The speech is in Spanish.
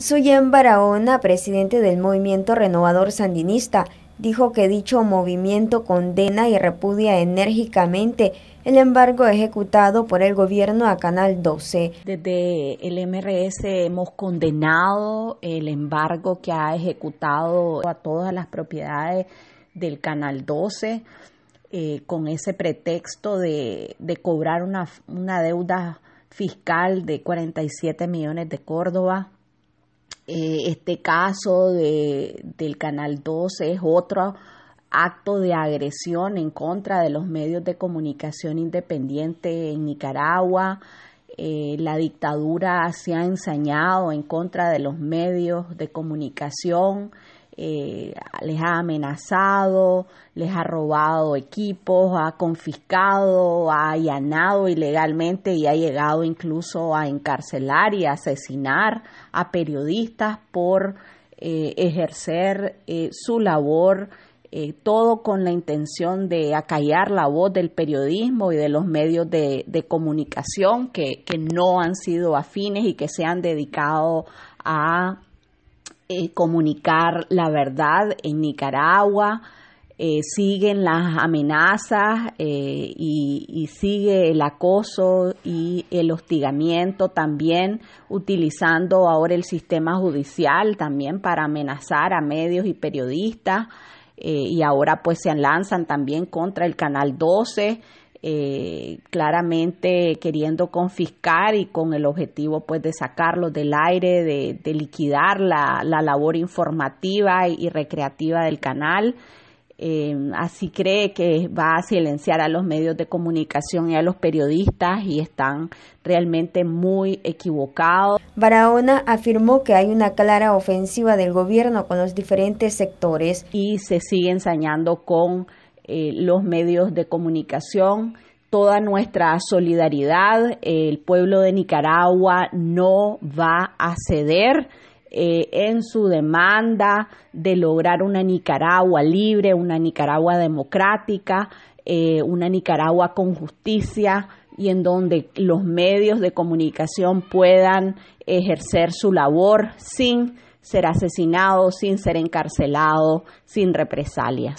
Suyen Barahona, presidente del Movimiento Renovador Sandinista, dijo que dicho movimiento condena y repudia enérgicamente el embargo ejecutado por el gobierno a Canal 12. Desde el MRS hemos condenado el embargo que ha ejecutado a todas las propiedades del Canal 12 eh, con ese pretexto de, cobrar una, una deuda fiscal de 47 millones de Córdoba eh, este caso de, del Canal 12 es otro acto de agresión en contra de los medios de comunicación independiente en Nicaragua. Eh, la dictadura se ha ensañado en contra de los medios de comunicación eh, les ha amenazado, les ha robado equipos, ha confiscado, ha allanado ilegalmente y ha llegado incluso a encarcelar y asesinar a periodistas por eh, ejercer eh, su labor. Eh, todo con la intención de acallar la voz del periodismo y de los medios de, comunicación que no han sido afines y que se han dedicado a eh, comunicar la verdad en Nicaragua, eh, siguen las amenazas eh, y, y, sigue el acoso y el hostigamiento también, utilizando ahora el sistema judicial también para amenazar a medios y periodistas. y ahora pues se lanzan también contra el Canal 12, eh, claramente queriendo confiscar y con el objetivo pues de sacarlos del aire, de, liquidar la, labor informativa y, recreativa del canal. Eh, así cree que va a silenciar a los medios de comunicación y a los periodistas y están realmente muy equivocados. Barahona afirmó que hay una clara ofensiva del gobierno con los diferentes sectores. Y se sigue ensañando con eh, los medios de comunicación, toda nuestra solidaridad. El pueblo de Nicaragua no va a ceder. Eh, en su demanda de lograr una Nicaragua libre, una Nicaragua democrática, eh, una Nicaragua con justicia y en donde los medios de comunicación puedan ejercer su labor sin ser asesinados, sin ser encarcelados, sin represalias.